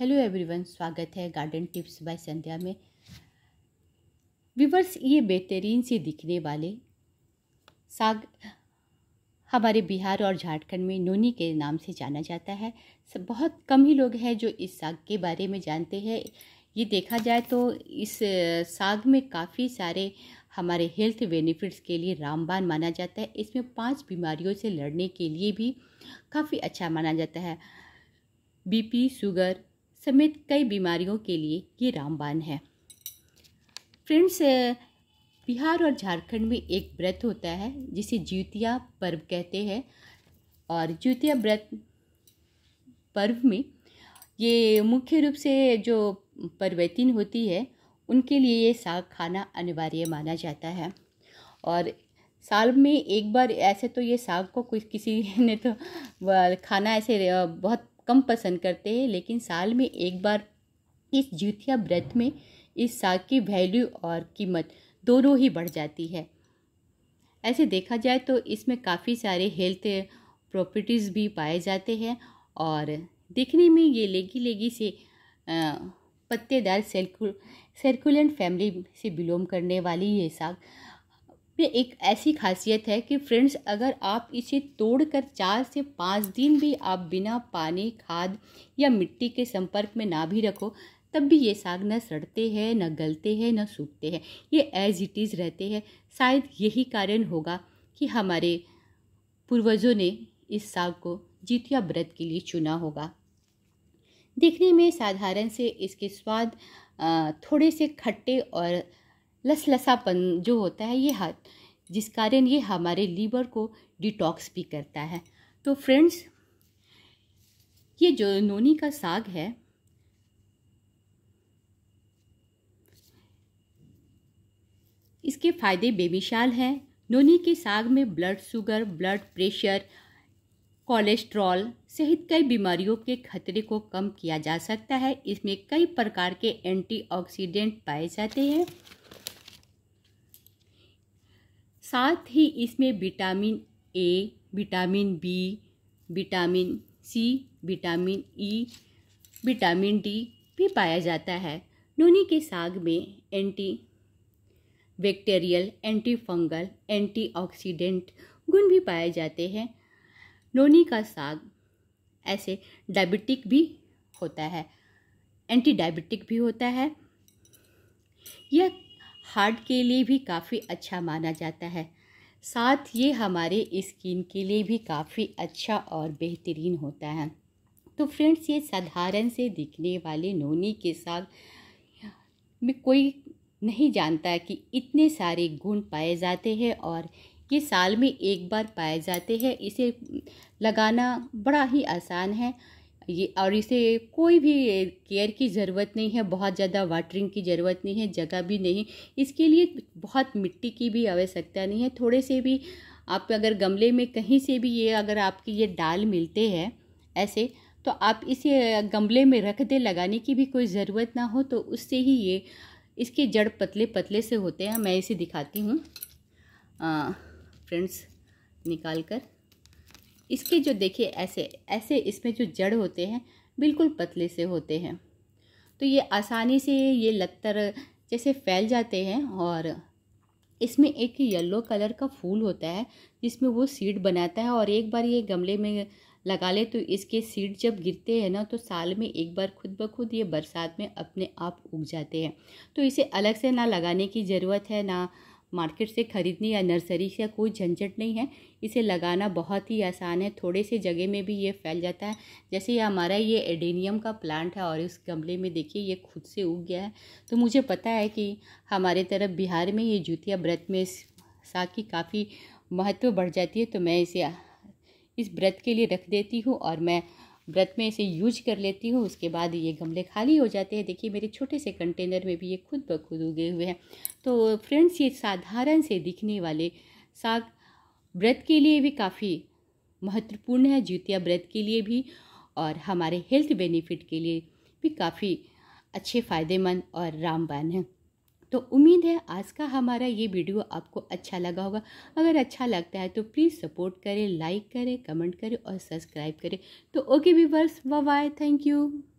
hello everyone स्वागत है garden tips by संध्या में विवर्स ये बेहतरीन से दिखने वाले साग हमारे बिहार और झारखंड में नोनी के नाम से जाना जाता है बहुत कम ही लोग हैं जो इस साग के बारे में जानते हैं ये देखा जाए तो इस साग में काफ़ी सारे हमारे हेल्थ बेनिफिट्स के लिए रामबान माना जाता है इसमें पांच बीमारियों से लड़ने के लिए भी काफ़ी अच्छा माना जाता है बीपी शुगर समेत कई बीमारियों के लिए ये रामबान है फ्रेंड्स बिहार और झारखंड में एक व्रत होता है जिसे ज्योतिया पर्व कहते हैं और ज्योतिया व्रत पर्व में ये मुख्य रूप से जो पर्वतिन होती है उनके लिए ये साग खाना अनिवार्य माना जाता है और साल में एक बार ऐसे तो ये साग को कुछ किसी ने तो खाना ऐसे बहुत कम पसंद करते हैं लेकिन साल में एक बार इस जीतिया व्रत में इस साग की वैल्यू और कीमत दोनों ही बढ़ जाती है ऐसे देखा जाए तो इसमें काफ़ी सारे हेल्थ प्रॉपर्टीज़ भी पाए जाते हैं और देखने में ये लेगी लेगी से आ, पत्तेदार सर्कुलेंट फैमिली से बिलोंग करने वाली ये साग में एक ऐसी खासियत है कि फ्रेंड्स अगर आप इसे तोड़कर चार से पाँच दिन भी आप बिना पानी खाद या मिट्टी के संपर्क में ना भी रखो तब भी ये साग न सड़ते हैं न गलते हैं न सूखते हैं ये एज इट इज़ रहते हैं शायद यही कारण होगा कि हमारे पूर्वजों ने इस साग को जीतिया व्रत के लिए चुना होगा देखने में साधारण से इसके स्वाद थोड़े से खट्टे और लसलसापन जो होता है ये हाथ जिस कारण ये हमारे लीवर को डिटॉक्स भी करता है तो फ्रेंड्स ये जो नोनी का साग है इसके फ़ायदे बेमिसाल हैं नोनी के साग में blood sugar blood pressure cholesterol सहित कई बीमारियों के खतरे को कम किया जा सकता है इसमें कई प्रकार के एंटीऑक्सीडेंट पाए जाते हैं साथ ही इसमें vitamin A vitamin B vitamin C vitamin E e, vitamin D भी पाया जाता है नूनी के साग में anti bacterial anti fungal anti गुण भी पाए जाते हैं नोनी का साग ऐसे डायबिटिक भी होता है एंटी डायबिटिक भी होता है यह हार्ट के लिए भी काफ़ी अच्छा माना जाता है साथ ये हमारे स्किन के लिए भी काफ़ी अच्छा और बेहतरीन होता है तो फ्रेंड्स ये साधारण से दिखने वाले नोनी के साग में कोई नहीं जानता कि इतने सारे गुण पाए जाते हैं और ये साल में एक बार पाए जाते हैं इसे लगाना बड़ा ही आसान है ये और इसे कोई भी केयर की ज़रूरत नहीं है बहुत ज़्यादा वाटरिंग की ज़रूरत नहीं है जगह भी नहीं इसके लिए बहुत मिट्टी की भी आवश्यकता नहीं है थोड़े से भी आप अगर गमले में कहीं से भी ये अगर आपके ये डाल मिलते हैं ऐसे तो आप इसे गमले में रख दे लगाने की भी कोई ज़रूरत ना हो तो उससे ही ये इसके जड़ पतले पतले से होते हैं मैं इसे दिखाती हूँ फ्रेंड्स निकाल कर इसके जो देखिए ऐसे ऐसे इसमें जो जड़ होते हैं बिल्कुल पतले से होते हैं तो ये आसानी से ये लत्तर जैसे फैल जाते हैं और इसमें एक येलो कलर का फूल होता है जिसमें वो सीड बनाता है और एक बार ये गमले में लगा ले तो इसके सीड जब गिरते हैं ना तो साल में एक बार खुद ब खुद ये बरसात में अपने आप उग जाते हैं तो इसे अलग से ना लगाने की ज़रूरत है ना मार्केट से ख़रीदने या नर्सरी से कोई झंझट नहीं है इसे लगाना बहुत ही आसान है थोड़े से जगह में भी ये फैल जाता है जैसे ये हमारा ये एडेनियम का प्लांट है और इस गमले में देखिए ये खुद से उग गया है तो मुझे पता है कि हमारे तरफ बिहार में ये जूतिया व्रत में साग की काफ़ी महत्व बढ़ जाती है तो मैं इसे इस व्रत के लिए रख देती हूँ और मैं व्रत में इसे यूज कर लेती हूँ उसके बाद ये गमले खाली हो जाते हैं देखिए मेरे छोटे से कंटेनर में भी ये खुद ब खुद उगे हुए हैं तो फ्रेंड्स ये साधारण से दिखने वाले साग व्रत के लिए भी काफ़ी महत्वपूर्ण है जूतिया व्रत के लिए भी और हमारे हेल्थ बेनिफिट के लिए भी काफ़ी अच्छे फ़ायदेमंद और रामबान हैं तो उम्मीद है आज का हमारा ये वीडियो आपको अच्छा लगा होगा अगर अच्छा लगता है तो प्लीज़ सपोर्ट करें लाइक करें कमेंट करें और सब्सक्राइब करें तो okay viewers bye bye thank you